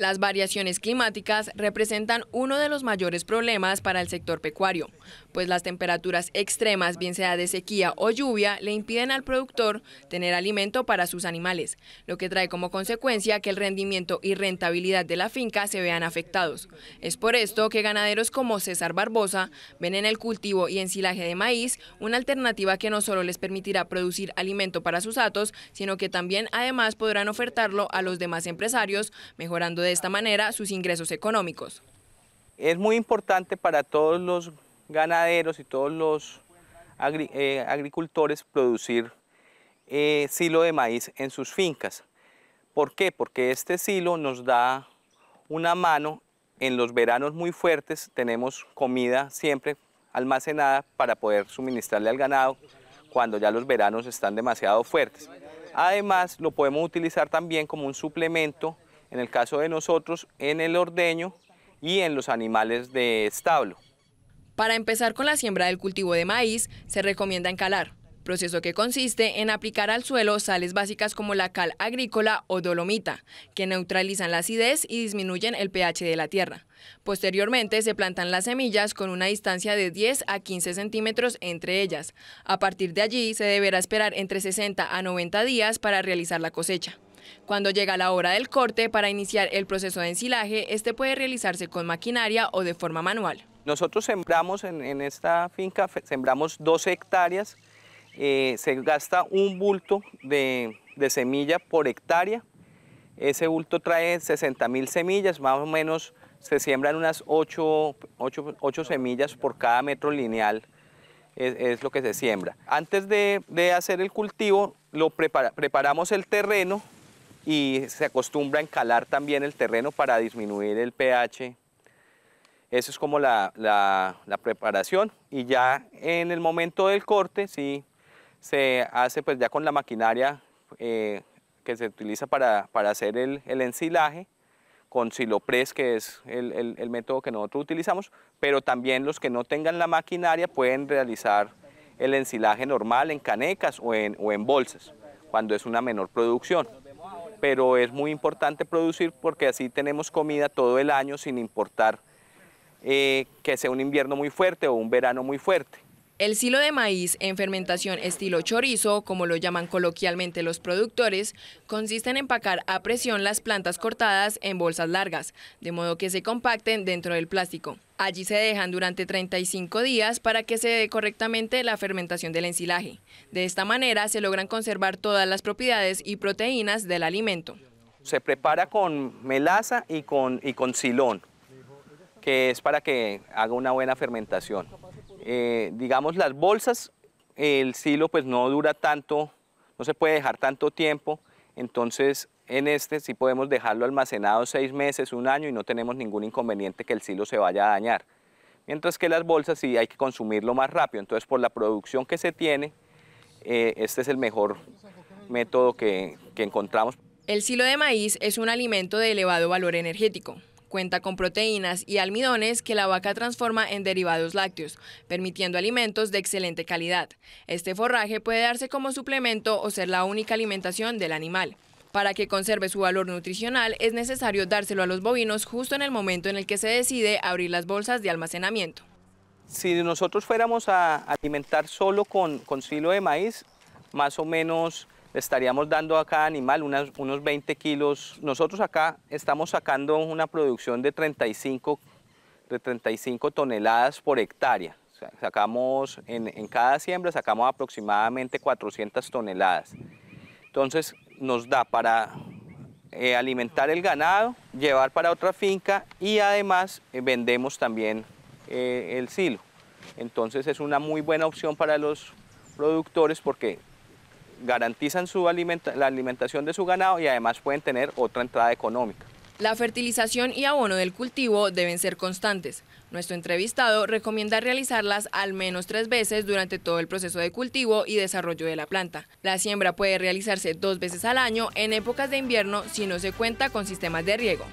Las variaciones climáticas representan uno de los mayores problemas para el sector pecuario, pues las temperaturas extremas, bien sea de sequía o lluvia, le impiden al productor tener alimento para sus animales, lo que trae como consecuencia que el rendimiento y rentabilidad de la finca se vean afectados. Es por esto que ganaderos como César Barbosa ven en el cultivo y ensilaje de maíz una alternativa que no solo les permitirá producir alimento para sus atos, sino que también además podrán ofertarlo a los demás empresarios, mejorando de de esta manera sus ingresos económicos. Es muy importante para todos los ganaderos y todos los eh, agricultores producir eh, silo de maíz en sus fincas. ¿Por qué? Porque este silo nos da una mano en los veranos muy fuertes, tenemos comida siempre almacenada para poder suministrarle al ganado cuando ya los veranos están demasiado fuertes. Además, lo podemos utilizar también como un suplemento en el caso de nosotros, en el ordeño y en los animales de establo. Para empezar con la siembra del cultivo de maíz, se recomienda encalar, proceso que consiste en aplicar al suelo sales básicas como la cal agrícola o dolomita, que neutralizan la acidez y disminuyen el pH de la tierra. Posteriormente se plantan las semillas con una distancia de 10 a 15 centímetros entre ellas. A partir de allí se deberá esperar entre 60 a 90 días para realizar la cosecha. Cuando llega la hora del corte para iniciar el proceso de ensilaje, este puede realizarse con maquinaria o de forma manual. Nosotros sembramos en, esta finca, sembramos dos hectáreas, eh, se gasta un bulto de, semilla por hectárea, ese bulto trae 60 mil semillas, más o menos se siembran unas 8, semillas por cada metro lineal, es, lo que se siembra. Antes de, hacer el cultivo, lo preparamos el terreno y se acostumbra a encalar también el terreno para disminuir el pH. Eso es como la, la, preparación y ya en el momento del corte sí se hace pues ya con la maquinaria eh, que se utiliza para, para hacer el, el, ensilaje, con silopres, que es el, el, el, método que nosotros utilizamos, pero también los que no tengan la maquinaria pueden realizar el ensilaje normal en canecas o en, o en bolsas, cuando es una menor producción pero es muy importante producir porque así tenemos comida todo el año sin importar eh, que sea un invierno muy fuerte o un verano muy fuerte. El silo de maíz en fermentación estilo chorizo, como lo llaman coloquialmente los productores, consiste en empacar a presión las plantas cortadas en bolsas largas, de modo que se compacten dentro del plástico. Allí se dejan durante 35 días para que se dé correctamente la fermentación del ensilaje. De esta manera se logran conservar todas las propiedades y proteínas del alimento. Se prepara con melaza y con, y con silón, que es para que haga una buena fermentación. Eh, digamos, las bolsas, el silo pues no dura tanto, no se puede dejar tanto tiempo, entonces en este sí podemos dejarlo almacenado seis meses, un año y no tenemos ningún inconveniente que el silo se vaya a dañar. Mientras que las bolsas sí hay que consumirlo más rápido, entonces por la producción que se tiene, eh, este es el mejor método que encontramos. El silo de maíz es un alimento de elevado valor energético. Cuenta con proteínas y almidones que la vaca transforma en derivados lácteos, permitiendo alimentos de excelente calidad. Este forraje puede darse como suplemento o ser la única alimentación del animal. Para que conserve su valor nutricional es necesario dárselo a los bovinos justo en el momento en el que se decide abrir las bolsas de almacenamiento. Si nosotros fuéramos a alimentar solo con, silo de maíz, más o menos le estaríamos dando a cada animal unos 20 kilos. Nosotros acá estamos sacando una producción de 35, de 35 toneladas por hectárea. sacamos en, cada siembra sacamos aproximadamente 400 toneladas. Entonces nos da para eh, alimentar el ganado, llevar para otra finca y además eh, vendemos también eh, el silo. Entonces es una muy buena opción para los productores porque garantizan su la alimentación de su ganado y además pueden tener otra entrada económica. La fertilización y abono del cultivo deben ser constantes. Nuestro entrevistado recomienda realizarlas al menos tres veces durante todo el proceso de cultivo y desarrollo de la planta. La siembra puede realizarse dos veces al año en épocas de invierno si no se cuenta con sistemas de riego.